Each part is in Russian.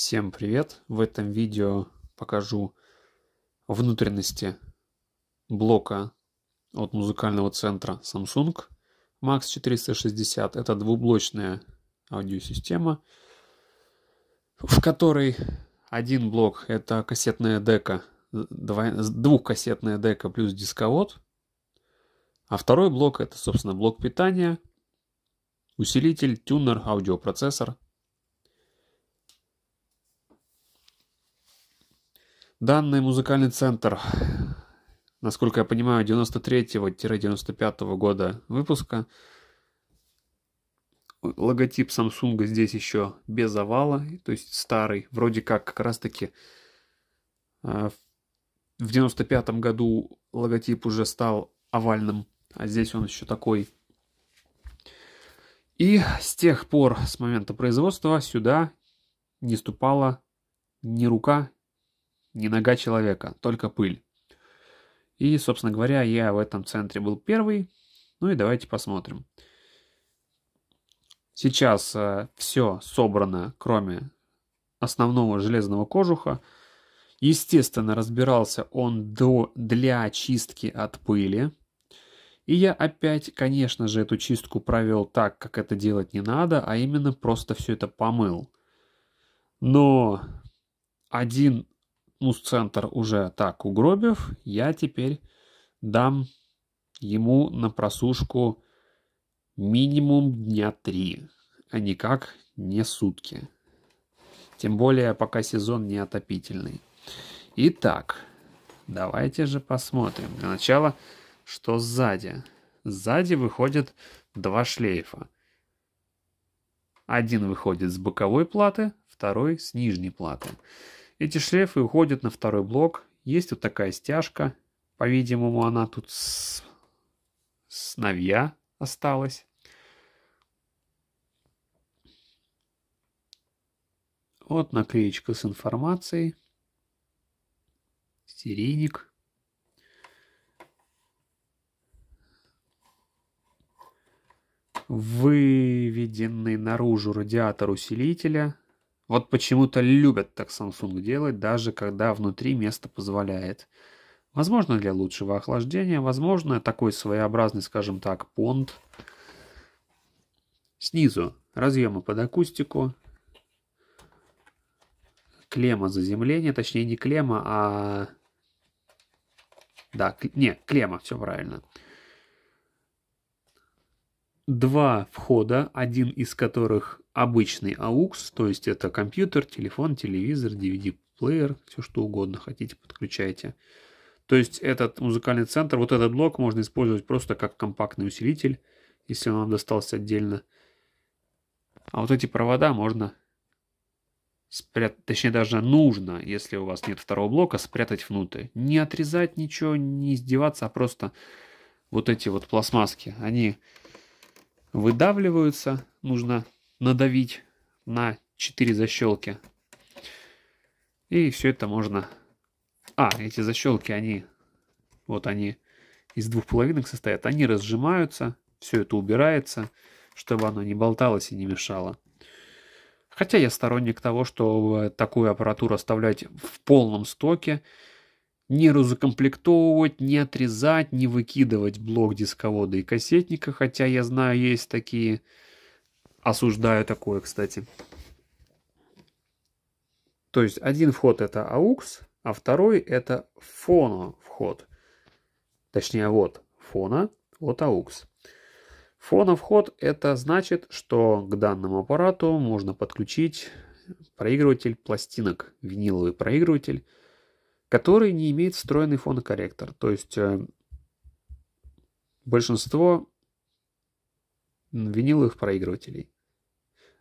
Всем привет! В этом видео покажу внутренности блока от музыкального центра Samsung Max 460. Это двублочная аудиосистема, в которой один блок это кассетная дека, двухкассетная дека плюс дисковод, а второй блок это, собственно, блок питания, усилитель, тюнер, аудиопроцессор – Данный музыкальный центр, насколько я понимаю, 93-95 года выпуска. Логотип Samsung здесь еще без овала, то есть старый. Вроде как как раз таки э, в 95 году логотип уже стал овальным, а здесь он еще такой. И с тех пор, с момента производства, сюда не ступала ни рука, не нога человека, только пыль. И, собственно говоря, я в этом центре был первый. Ну и давайте посмотрим. Сейчас э, все собрано, кроме основного железного кожуха. Естественно, разбирался он до, для чистки от пыли. И я опять, конечно же, эту чистку провел так, как это делать не надо, а именно просто все это помыл. Но один туз-центр уже так угробив, я теперь дам ему на просушку минимум дня три, а никак не сутки. Тем более, пока сезон не отопительный. Итак, давайте же посмотрим. Для начала, что сзади. Сзади выходят два шлейфа. Один выходит с боковой платы, второй с нижней платы. Эти шлейфы уходят на второй блок. Есть вот такая стяжка. По-видимому, она тут с... сновья осталась. Вот наклеечка с информацией. Серийник. Выведенный наружу радиатор усилителя – вот почему-то любят так Samsung делать, даже когда внутри место позволяет. Возможно, для лучшего охлаждения, возможно, такой своеобразный, скажем так, понт. Снизу разъемы под акустику, клемма заземления, точнее не клемма, а... Да, кл... не, клемма, все правильно. Правильно два входа, один из которых обычный AUX, то есть это компьютер, телефон, телевизор, DVD-плеер, все что угодно хотите, подключайте. То есть этот музыкальный центр, вот этот блок можно использовать просто как компактный усилитель, если он вам достался отдельно. А вот эти провода можно спрятать, точнее даже нужно, если у вас нет второго блока, спрятать внутрь. Не отрезать ничего, не издеваться, а просто вот эти вот пластмасски, они выдавливаются. Нужно надавить на 4 защелки. И все это можно... А, эти защелки, они... Вот они из двух половинок состоят. Они разжимаются, все это убирается, чтобы оно не болталось и не мешало. Хотя я сторонник того, чтобы такую аппаратуру оставлять в полном стоке не разукомплектовывать, не отрезать, не выкидывать блок дисковода и кассетника, хотя я знаю, есть такие. Осуждаю такое, кстати. То есть один вход это AUX, а второй это фоно вход. Точнее, вот фона вот AUX. Фоно вход это значит, что к данному аппарату можно подключить проигрыватель пластинок, виниловый проигрыватель который не имеет встроенный фонокорректор. То есть э, большинство виниловых проигрывателей.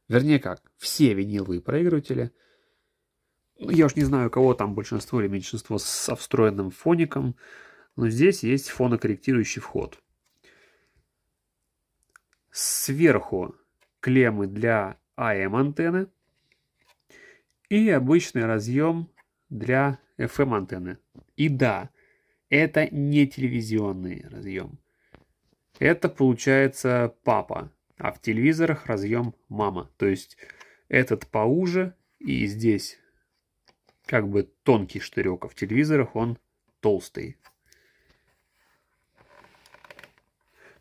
Вернее как, все виниловые проигрыватели. Ну, я уж не знаю, кого там большинство или меньшинство со встроенным фоником, но здесь есть фонокорректирующий вход. Сверху клеммы для ам антенны и обычный разъем для FM-антенны. Эм и да, это не телевизионный разъем. Это получается папа, а в телевизорах разъем мама. То есть этот поуже, и здесь как бы тонкий штырек, а в телевизорах он толстый.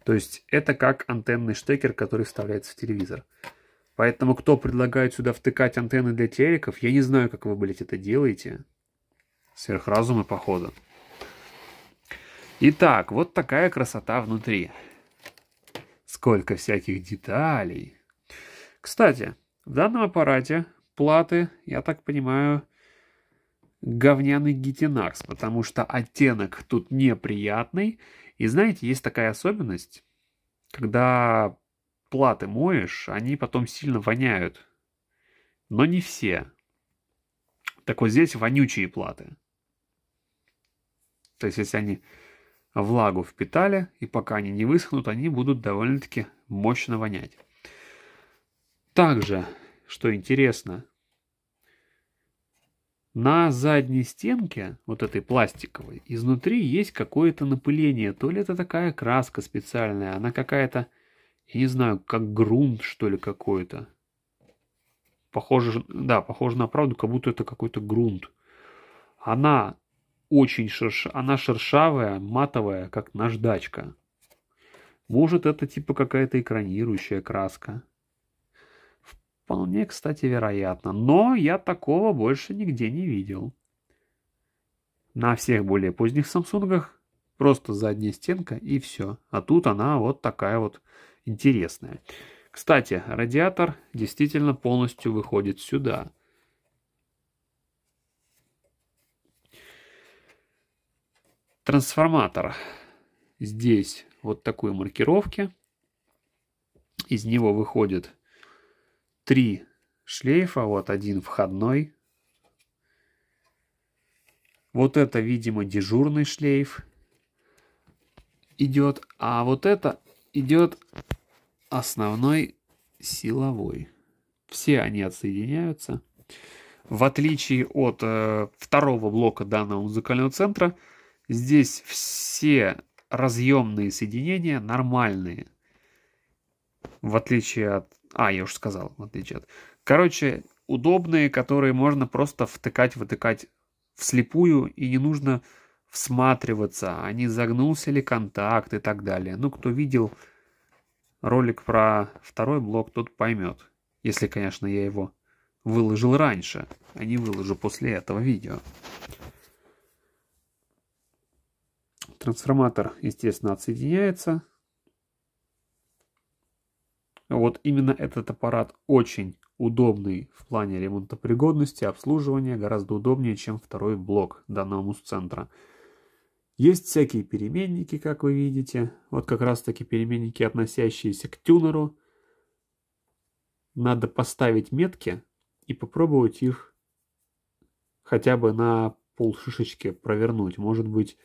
То есть это как антенный штекер, который вставляется в телевизор. Поэтому кто предлагает сюда втыкать антенны для телеков, я не знаю, как вы, блядь, это делаете сверхразумы походу. Итак, вот такая красота внутри. Сколько всяких деталей. Кстати, в данном аппарате платы, я так понимаю, говняный гетинакс, потому что оттенок тут неприятный. И знаете, есть такая особенность, когда платы моешь, они потом сильно воняют. Но не все. Так вот здесь вонючие платы. То есть, если они влагу впитали, и пока они не высохнут, они будут довольно-таки мощно вонять. Также, что интересно, на задней стенке, вот этой пластиковой, изнутри есть какое-то напыление. То ли это такая краска специальная, она какая-то, я не знаю, как грунт, что ли, какой-то. Похоже, да, похоже на правду, как будто это какой-то грунт. Она очень шерш... она шершавая, матовая, как наждачка. Может, это типа какая-то экранирующая краска. Вполне, кстати, вероятно. Но я такого больше нигде не видел. На всех более поздних Самсунгах просто задняя стенка и все. А тут она вот такая вот интересная. Кстати, радиатор действительно полностью выходит сюда. трансформатор здесь вот такой маркировки. Из него выходит три шлейфа. Вот один входной. Вот это, видимо, дежурный шлейф идет. А вот это идет основной силовой. Все они отсоединяются. В отличие от э, второго блока данного музыкального центра, Здесь все разъемные соединения нормальные. В отличие от... А, я уже сказал, в отличие от... Короче, удобные, которые можно просто втыкать, вытыкать вслепую, и не нужно всматриваться, а не загнулся ли контакт и так далее. Ну, кто видел ролик про второй блок, тот поймет. Если, конечно, я его выложил раньше, а не выложу после этого видео. Трансформатор, естественно, отсоединяется. Вот именно этот аппарат очень удобный в плане ремонтопригодности, обслуживания, гораздо удобнее, чем второй блок данного мус-центра. Есть всякие переменники, как вы видите. Вот как раз таки переменники, относящиеся к тюнеру. Надо поставить метки и попробовать их хотя бы на пол шишечки провернуть. Может быть,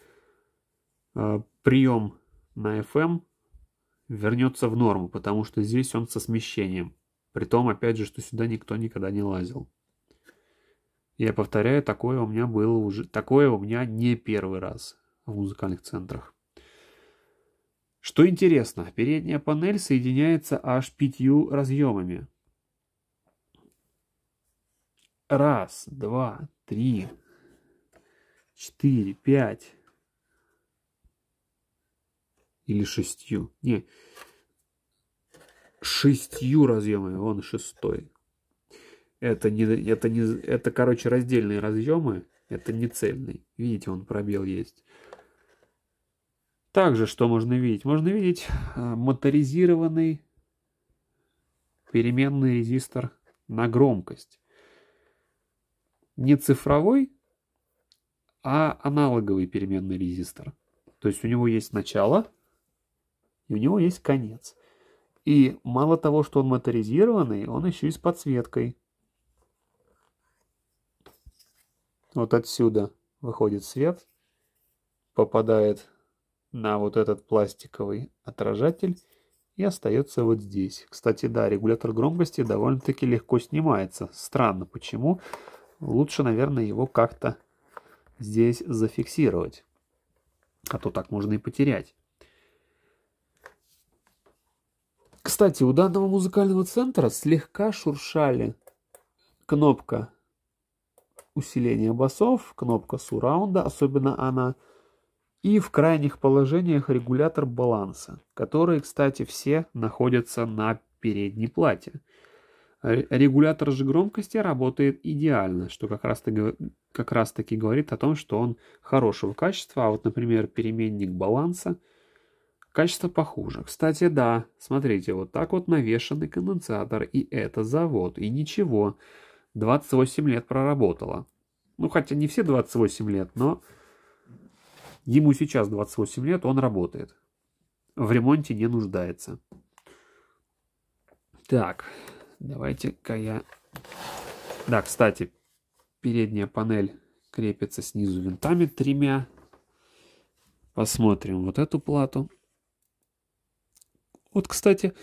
Э, прием на FM эм вернется в норму, потому что здесь он со смещением. При том, опять же, что сюда никто никогда не лазил. Я повторяю, такое у меня было уже, такое у меня не первый раз в музыкальных центрах. Что интересно, передняя панель соединяется аж пятью разъемами. Раз, два, три, четыре, пять, или шестью. Не, шестью разъемами, он шестой. Это не, это не, это, короче, раздельные разъемы, это не цельный. Видите, он пробел есть. Также что можно видеть? Можно видеть э, моторизированный переменный резистор на громкость. Не цифровой, а аналоговый переменный резистор. То есть у него есть начало, и у него есть конец. И мало того, что он моторизированный, он еще и с подсветкой. Вот отсюда выходит свет, попадает на вот этот пластиковый отражатель и остается вот здесь. Кстати, да, регулятор громкости довольно-таки легко снимается. Странно, почему. Лучше, наверное, его как-то здесь зафиксировать. А то так можно и потерять. Кстати, у данного музыкального центра слегка шуршали кнопка усиления басов, кнопка сураунда, особенно она, и в крайних положениях регулятор баланса, которые, кстати, все находятся на передней плате. Э, регулятор же громкости работает идеально, что как раз, таки, как раз таки говорит о том, что он хорошего качества, а вот, например, переменник баланса – Качество похуже. Кстати, да, смотрите, вот так вот навешенный конденсатор, и это завод, и ничего. 28 лет проработала. Ну, хотя не все 28 лет, но ему сейчас 28 лет, он работает. В ремонте не нуждается. Так, давайте-ка я... Да, кстати, передняя панель крепится снизу винтами тремя. Посмотрим вот эту плату. Вот, кстати,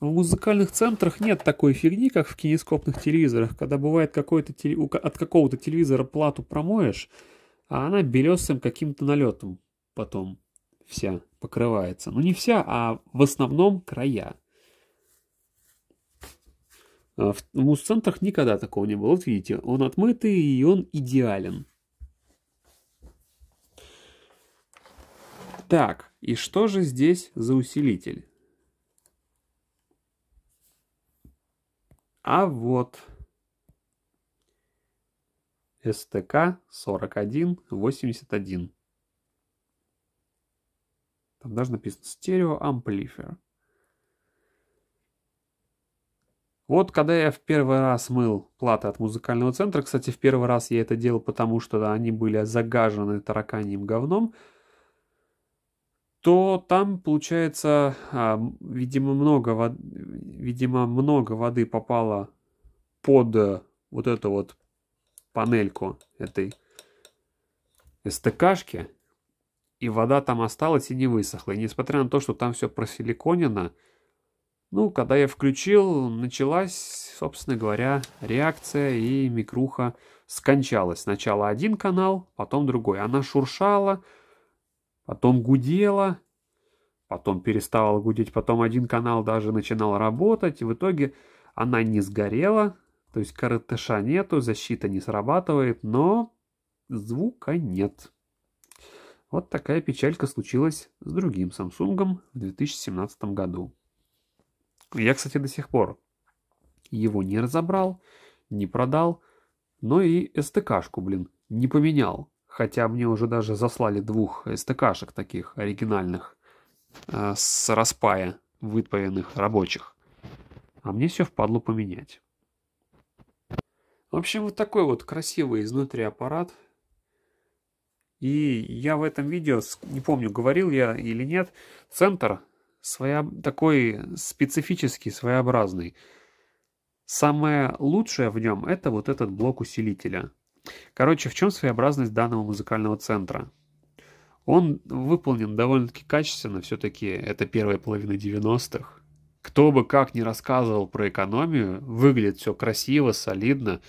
в музыкальных центрах нет такой фигни, как в кинескопных телевизорах, когда бывает какой-то теле... от какого-то телевизора плату промоешь, а она белесым каким-то налетом потом вся покрывается. Ну не вся, а в основном края. А, в муз-центрах никогда такого не было. Вот видите, он отмытый и он идеален. Так, и что же здесь за усилитель? А вот STK-4181. Там даже написано стереоамплифер. Вот когда я в первый раз мыл платы от музыкального центра, кстати, в первый раз я это делал, потому что они были загажены тараканьим говном, то там получается, а, видимо, много, видимо, много воды попало под э, вот эту вот панельку этой СТКшки, и вода там осталась и не высохла. И несмотря на то, что там все просиликонено, ну, когда я включил, началась, собственно говоря, реакция, и микруха скончалась. Сначала один канал, потом другой. Она шуршала, потом гудела, потом переставал гудеть, потом один канал даже начинал работать, и в итоге она не сгорела, то есть коротыша нету, защита не срабатывает, но звука нет. Вот такая печалька случилась с другим Samsung в 2017 году. Я, кстати, до сих пор его не разобрал, не продал, но и СТКшку, блин, не поменял. Хотя мне уже даже заслали двух СТКшек таких оригинальных. Э, с распая вытпаянных рабочих. А мне все впадло поменять. В общем, вот такой вот красивый изнутри аппарат. И я в этом видео, не помню, говорил я или нет, центр своя, такой специфический, своеобразный. Самое лучшее в нем это вот этот блок усилителя. Короче, в чем своеобразность данного музыкального центра? Он выполнен довольно-таки качественно, все-таки это первая половина 90-х. Кто бы как ни рассказывал про экономию, выглядит все красиво, солидно.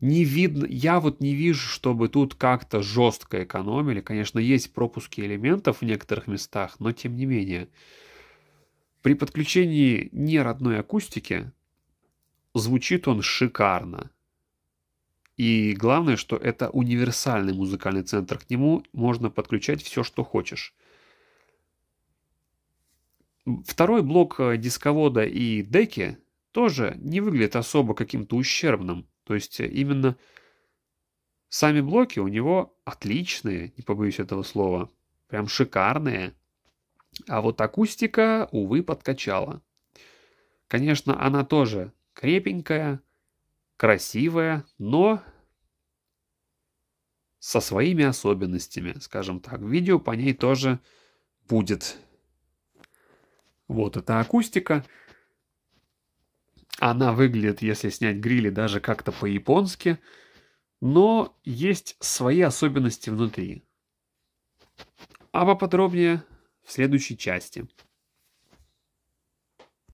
Не видно, я вот не вижу, чтобы тут как-то жестко экономили. Конечно, есть пропуски элементов в некоторых местах, но тем не менее. При подключении не родной акустики звучит он шикарно. И главное, что это универсальный музыкальный центр. К нему можно подключать все, что хочешь. Второй блок э, дисковода и деки тоже не выглядит особо каким-то ущербным. То есть э, именно сами блоки у него отличные, не побоюсь этого слова. Прям шикарные. А вот акустика, увы, подкачала. Конечно, она тоже крепенькая, красивая, но со своими особенностями, скажем так. Видео по ней тоже будет. Вот эта акустика. Она выглядит, если снять грили, даже как-то по-японски. Но есть свои особенности внутри. А поподробнее в следующей части.